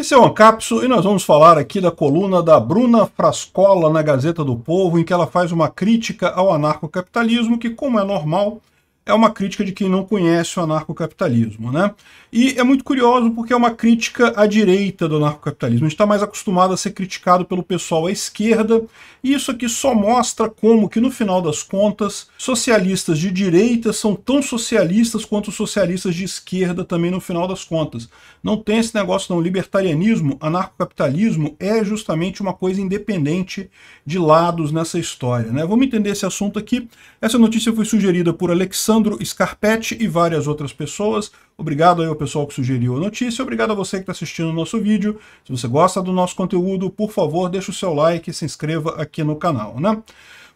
Esse é o Ancapso e nós vamos falar aqui da coluna da Bruna Frascola na Gazeta do Povo, em que ela faz uma crítica ao anarcocapitalismo que, como é normal, é uma crítica de quem não conhece o anarcocapitalismo. Né? E é muito curioso porque é uma crítica à direita do anarcocapitalismo. A gente está mais acostumado a ser criticado pelo pessoal à esquerda, e isso aqui só mostra como que, no final das contas, socialistas de direita são tão socialistas quanto socialistas de esquerda também, no final das contas. Não tem esse negócio não. Libertarianismo, anarcocapitalismo é justamente uma coisa independente de lados nessa história. Né? Vamos entender esse assunto aqui. Essa notícia foi sugerida por Alexandre Leandro Scarpetti e várias outras pessoas. Obrigado aí ao pessoal que sugeriu a notícia, obrigado a você que está assistindo o nosso vídeo. Se você gosta do nosso conteúdo, por favor, deixe o seu like e se inscreva aqui no canal, né?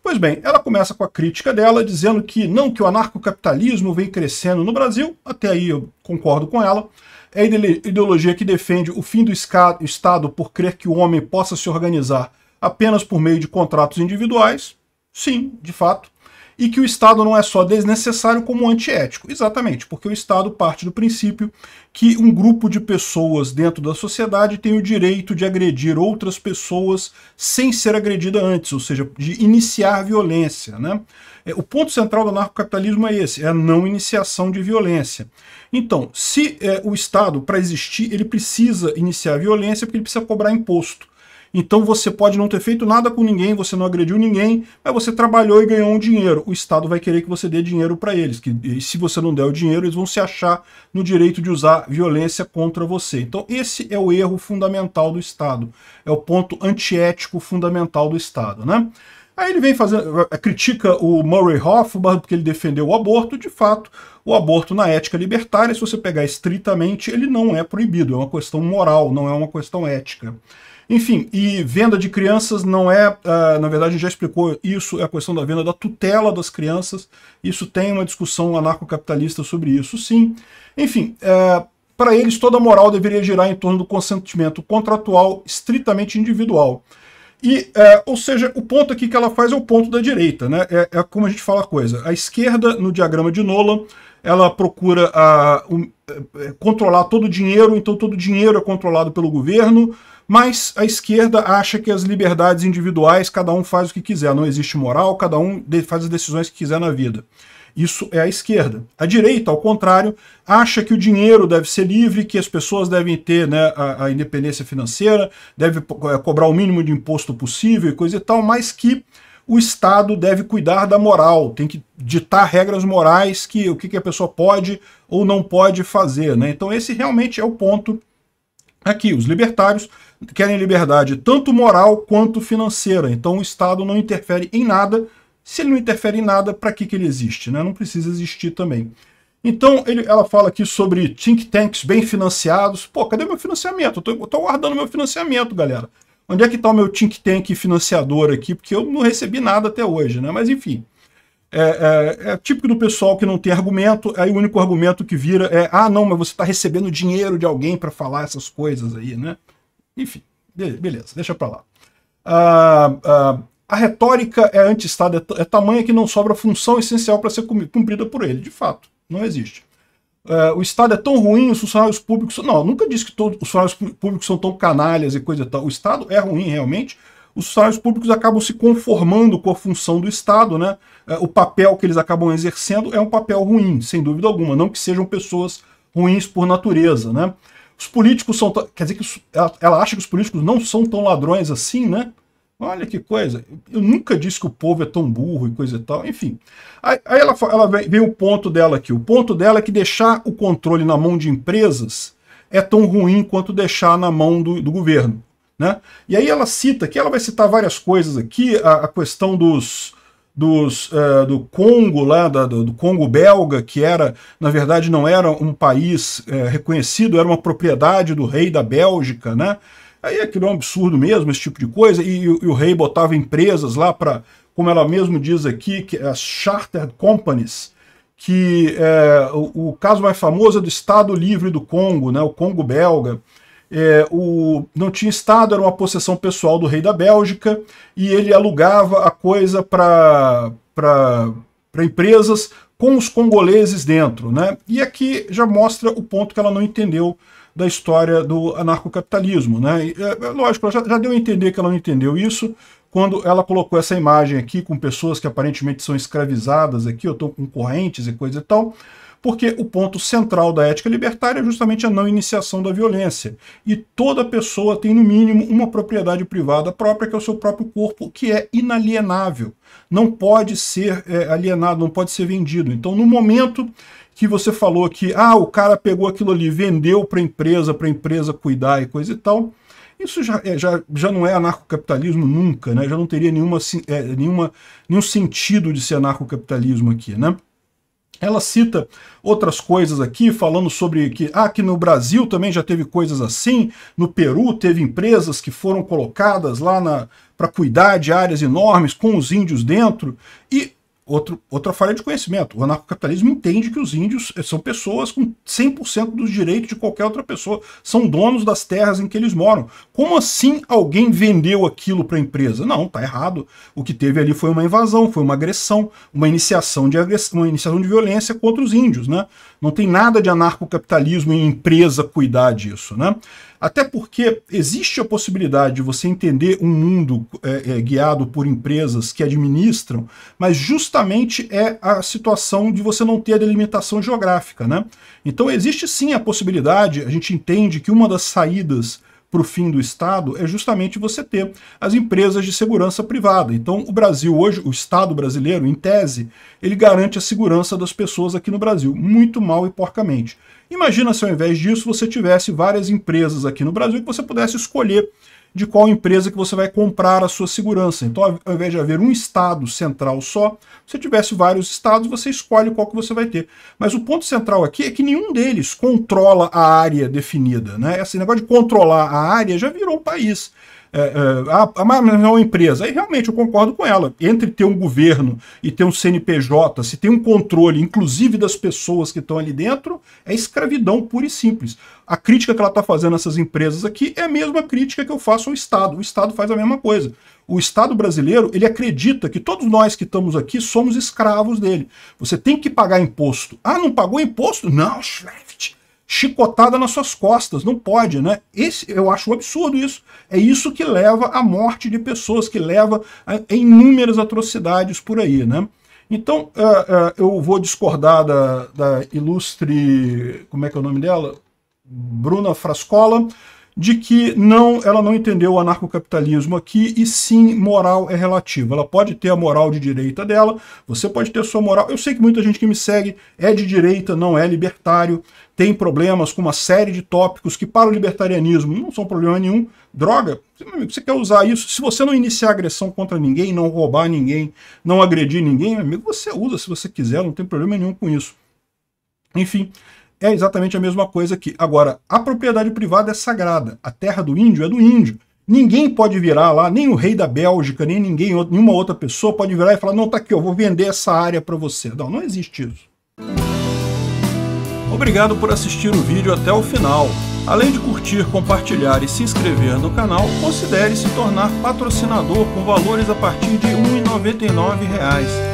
Pois bem, ela começa com a crítica dela, dizendo que não que o anarcocapitalismo vem crescendo no Brasil, até aí eu concordo com ela, é a ideologia que defende o fim do Estado por crer que o homem possa se organizar apenas por meio de contratos individuais, sim, de fato, e que o Estado não é só desnecessário como antiético. Exatamente, porque o Estado parte do princípio que um grupo de pessoas dentro da sociedade tem o direito de agredir outras pessoas sem ser agredida antes, ou seja, de iniciar violência. Né? É, o ponto central do anarcocapitalismo é esse, é a não iniciação de violência. Então, se é, o Estado, para existir, ele precisa iniciar violência porque ele precisa cobrar imposto. Então você pode não ter feito nada com ninguém, você não agrediu ninguém, mas você trabalhou e ganhou um dinheiro. O Estado vai querer que você dê dinheiro para eles. Que, e se você não der o dinheiro, eles vão se achar no direito de usar violência contra você. Então esse é o erro fundamental do Estado. É o ponto antiético fundamental do Estado, né? Aí ele vem fazendo, eh, critica o Murray Hoffman porque ele defendeu o aborto. De fato, o aborto na ética libertária, se você pegar estritamente, ele não é proibido. É uma questão moral, não é uma questão ética. Enfim, e venda de crianças não é, uh, na verdade, a gente já explicou isso, é a questão da venda da tutela das crianças. Isso tem uma discussão anarcocapitalista sobre isso, sim. Enfim, uh, para eles toda moral deveria girar em torno do consentimento contratual estritamente individual. E, é, ou seja, o ponto aqui que ela faz é o ponto da direita, né? É, é como a gente fala a coisa. A esquerda, no diagrama de Nolan, ela procura a, ah, um, é, é, controlar todo o dinheiro, então todo o dinheiro é controlado pelo governo, mas a esquerda acha que as liberdades individuais, cada um faz o que quiser, não existe moral, cada um faz as decisões que quiser na vida. Isso é a esquerda. A direita, ao contrário, acha que o dinheiro deve ser livre, que as pessoas devem ter né, a, a, independência financeira, deve é, cobrar o mínimo de imposto possível e coisa e tal, mas que o Estado deve cuidar da moral, tem que ditar regras morais, que o que, que a pessoa pode ou não pode fazer. Né? Então esse realmente é o ponto aqui. Os libertários querem liberdade tanto moral quanto financeira. Então o Estado não interfere em nada. Se ele não interfere em nada, para que, que ele existe? Né? Não precisa existir também. Então ele, ela fala aqui sobre think tanks bem financiados. Pô, cadê meu financiamento? Eu estou guardando meu financiamento, galera. Onde é que está o meu think tank financiador aqui? Porque eu não recebi nada até hoje, né? Mas enfim. É, é, é, típico do pessoal que não tem argumento, aí o único argumento que vira é ah, não, mas você está recebendo dinheiro de alguém para falar essas coisas aí, né? Enfim, beleza, deixa para lá. Ah, ah, a retórica é anti-Estado, é, é, tamanha que não sobra função essencial para ser cumprida por ele. De fato, não existe. Uh, o Estado é tão ruim, os funcionários públicos. Não, nunca disse que todos os funcionários públicos são tão canalhas e coisa e tal. O Estado é ruim realmente. Os funcionários públicos acabam se conformando com a função do Estado, né? Uh, o papel que eles acabam exercendo é um papel ruim, sem dúvida alguma. Não que sejam pessoas ruins por natureza, né? Os políticos são. Quer dizer que ela, ela acha que os políticos não são tão ladrões assim, né? Olha que coisa. Eu nunca disse que o povo é tão burro e coisa e tal. Enfim. Aí, aí ela, ela vem, vem o ponto dela aqui. O ponto dela é que deixar o controle na mão de empresas é tão ruim quanto deixar na mão do, do governo. Né? E aí ela cita que ela vai citar várias coisas aqui, a, a questão dos, dos, uh, do Congo, lá da, do, Congo belga, que era, na verdade, não era um país uh, reconhecido, era uma propriedade do rei da Bélgica, né? Aí aquilo é um absurdo mesmo, esse tipo de coisa, e, e, e o rei botava empresas lá para, como ela mesmo diz aqui, que é as chartered companies, que uh, o, o, caso mais famoso é do Estado Livre do Congo, né, o Congo belga, é, o, não tinha Estado, era uma possessão pessoal do rei da Bélgica, e ele alugava a coisa para empresas com os congoleses dentro. Né? E aqui já mostra o ponto que ela não entendeu da história do anarcocapitalismo. Né? E, é, é, lógico, ela já, já deu a entender que ela não entendeu isso, quando ela colocou essa imagem aqui com pessoas que aparentemente são escravizadas aqui, ou estou com correntes e coisa e tal, porque o ponto central da ética libertária é justamente a não iniciação da violência. E toda pessoa tem, no mínimo, uma propriedade privada própria, que é o seu próprio corpo, que é inalienável. Não pode ser é, alienado, não pode ser vendido. Então, no momento que você falou que ah, o cara pegou aquilo ali, vendeu para a empresa, para a empresa cuidar e coisa e tal, isso já, é, já, já não é anarcocapitalismo nunca, né? Já não teria nenhuma, é, nenhuma, nenhum sentido de ser anarcocapitalismo aqui, né? Ela cita outras coisas aqui, falando sobre que ah, que no Brasil também já teve coisas assim, no Peru teve empresas que foram colocadas lá para cuidar de áreas enormes com os índios dentro. E Outro, outra falha de conhecimento. O anarcocapitalismo entende que os índios eh, são pessoas com 100% dos direitos de qualquer outra pessoa, são donos das terras em que eles moram. Como assim alguém vendeu aquilo para a empresa? Não, tá errado. O que teve ali foi uma invasão, foi uma agressão, uma iniciação de agressão, uma iniciação de violência contra os índios, né? Não tem nada de anarcocapitalismo em empresa cuidar disso, né? Até porque existe a possibilidade de você entender um mundo é, é, guiado por empresas que administram, mas justamente é a situação de você não ter a delimitação geográfica. Né? Então existe sim a possibilidade, a gente entende que uma das saídas para o fim do Estado é justamente você ter as empresas de segurança privada. Então, o Brasil hoje, o Estado brasileiro, em tese, ele garante a segurança das pessoas aqui no Brasil, muito mal e porcamente. Imagina se ao invés disso você tivesse várias empresas aqui no Brasil que você pudesse escolher de qual empresa que você vai comprar a sua segurança. Então, ao invés de haver um estado central só, se tivesse vários estados, você escolhe qual que você vai ter. Mas o ponto central aqui é que nenhum deles controla a área definida. Né? Esse negócio de controlar a área já virou um país. É, é, a ah, mas é uma empresa. Aí realmente eu concordo com ela. Entre ter um governo e ter um CNPJ, se tem um controle, inclusive das pessoas que estão ali dentro, é escravidão pura e simples. A crítica que ela está fazendo a essas empresas aqui é a mesma crítica que eu faço ao Estado. O Estado faz a mesma coisa. O Estado brasileiro, ele acredita que todos nós que estamos aqui somos escravos dele. Você tem que pagar imposto. Ah, não pagou imposto? Não, Schlecht chicotada nas suas costas. Não pode, né? Esse, eu acho um absurdo isso. É isso que leva à morte de pessoas, que leva a inúmeras atrocidades por aí, né? Então, uh, uh, eu vou discordar da, da ilustre, como é que é o nome dela? Bruna Frascola, de que não, ela não entendeu o anarcocapitalismo aqui, e sim, moral é relativa. Ela pode ter a moral de direita dela, você pode ter a sua moral. Eu sei que muita gente que me segue é de direita, não é libertário, tem problemas com uma série de tópicos que para o libertarianismo não são problema nenhum. Droga, você quer usar isso? Se você não iniciar agressão contra ninguém, não roubar ninguém, não agredir ninguém, amigo, você usa se você quiser, não tem problema nenhum com isso. Enfim, é exatamente a mesma coisa aqui. Agora, a propriedade privada é sagrada. A terra do índio é do índio. Ninguém pode virar lá, nem o rei da Bélgica, nem ninguém, nenhuma outra pessoa pode virar e falar: não, tá aqui, eu vou vender essa área para você. Não, não existe isso. Obrigado por assistir o vídeo até o final. Além de curtir, compartilhar e se inscrever no canal, considere se tornar patrocinador com valores a partir de R$ 1,99